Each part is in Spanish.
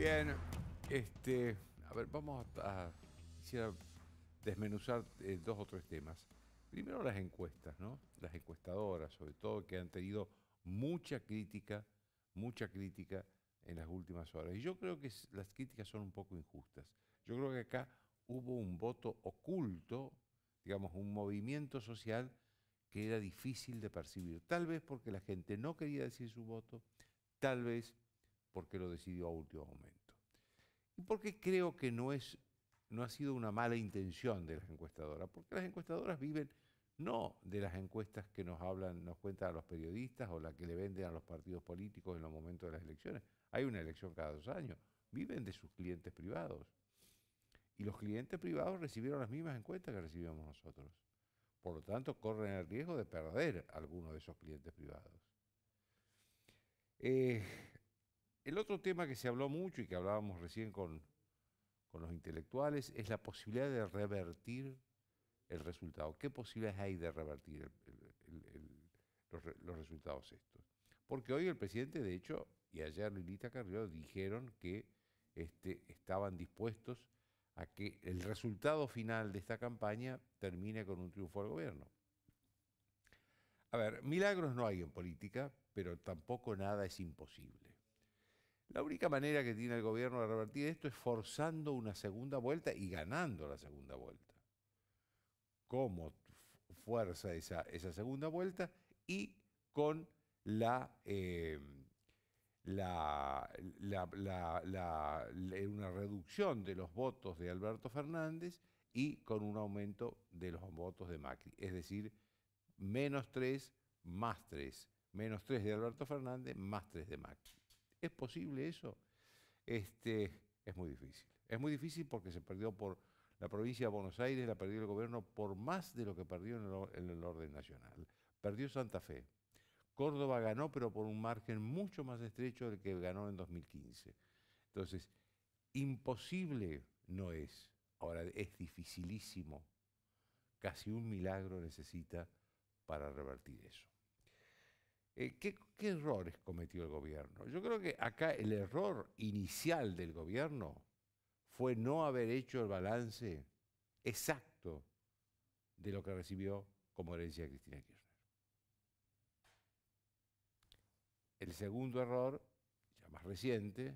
Bien, este, a ver, vamos a, desmenuzar eh, dos o tres temas. Primero las encuestas, ¿no? Las encuestadoras, sobre todo, que han tenido mucha crítica, mucha crítica en las últimas horas. Y yo creo que las críticas son un poco injustas. Yo creo que acá hubo un voto oculto, digamos, un movimiento social que era difícil de percibir. Tal vez porque la gente no quería decir su voto, tal vez porque lo decidió a último momento porque creo que no, es, no ha sido una mala intención de las encuestadoras, porque las encuestadoras viven no de las encuestas que nos hablan, nos cuentan a los periodistas o las que le venden a los partidos políticos en los momentos de las elecciones. Hay una elección cada dos años. Viven de sus clientes privados. Y los clientes privados recibieron las mismas encuestas que recibimos nosotros. Por lo tanto, corren el riesgo de perder alguno de esos clientes privados. Eh, el otro tema que se habló mucho y que hablábamos recién con, los intelectuales es la posibilidad de revertir el resultado. ¿Qué posibilidades hay de revertir los, resultados estos? Porque hoy el presidente, de hecho, y ayer Lilita Carrió dijeron que este, estaban dispuestos a que el resultado final de esta campaña termine con un triunfo al gobierno. A ver, milagros no hay en política, pero tampoco nada es imposible. La única manera que tiene el gobierno de revertir esto es forzando una segunda vuelta y ganando la segunda vuelta. ¿Cómo fuerza esa, segunda vuelta? Y con em, la, una reducción de los votos de Alberto Fernández y con un aumento de los votos de Macri. Es decir, menos 3 más 3. Menos tres de Alberto Fernández más tres de Macri. ¿Es posible eso? Este, es muy difícil. Es muy difícil porque se perdió por la provincia de Buenos Aires, la perdió el gobierno por más de lo que perdió en el orden nacional. Perdió Santa Fe. Córdoba ganó, pero por un margen mucho más estrecho del que ganó en 2015. Entonces, imposible no es. Ahora, es dificilísimo. Casi un milagro necesita para revertir eso. Eh, ¿qué, ¿Qué errores cometió el gobierno? Yo creo que acá el error inicial del gobierno fue no haber hecho el balance exacto de lo que recibió como herencia Cristina Kirchner. El segundo error, ya más reciente,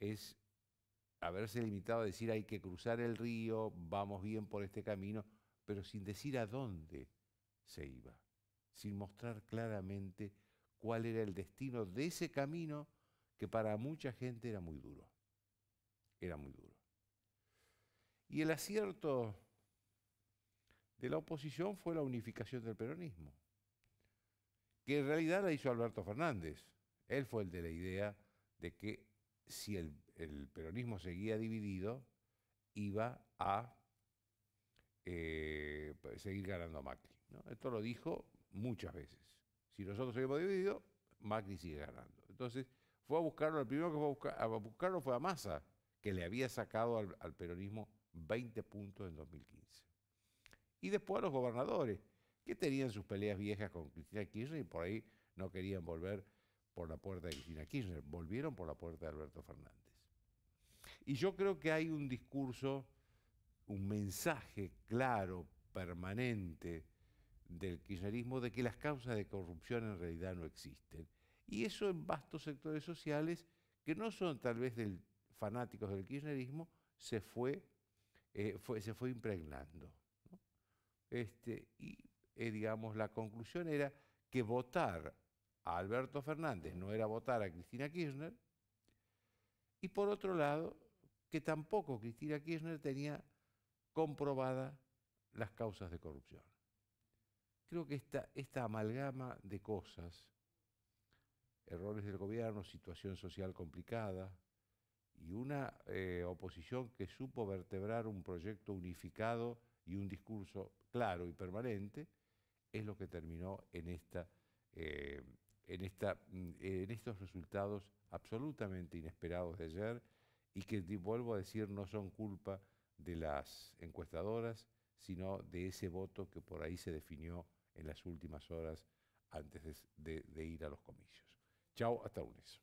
es haberse limitado a decir hay que cruzar el río, vamos bien por este camino, pero sin decir a dónde se iba sin mostrar claramente cuál era el destino de ese camino que para mucha gente era muy duro. Era muy duro. Y el acierto de la oposición fue la unificación del peronismo, que en realidad la hizo Alberto Fernández. Él fue el de la idea de que si el, peronismo seguía dividido, iba a eh, seguir ganando Macri. Esto lo dijo muchas veces. Si nosotros seguimos dividido, Macri sigue ganando. Entonces, fue a buscarlo, el primero que fue a, buscarlo fue a Massa, que le había sacado al, al, peronismo 20 puntos en 2015. Y después a los gobernadores, que tenían sus peleas viejas con Cristina Kirchner y por ahí no querían volver por la puerta de Cristina Kirchner, volvieron por la puerta de Alberto Fernández. Y yo creo que hay un discurso, un mensaje claro, permanente, del kirchnerismo de que las causas de corrupción en realidad no existen. Y eso en vastos sectores sociales que no son tal vez fanáticos del kirchnerismo, se fue, eh, se fue impregnando. Este, y eh, digamos, la conclusión era que votar a Alberto Fernández no era votar a Cristina Kirchner, y por otro lado, que tampoco Cristina Kirchner tenía comprobadas las causas de corrupción. Creo que esta, amalgama de cosas, errores del gobierno, situación social complicada y una eh, oposición que supo vertebrar un proyecto unificado y un discurso claro y permanente, es lo que terminó en, esta, eh, en, esta, mm, en estos resultados absolutamente inesperados de ayer y que, vuelvo a decir, no son culpa de las encuestadoras, sino de ese voto que por ahí se definió en las últimas horas antes de, ir a los comicios. Chao, hasta lunes.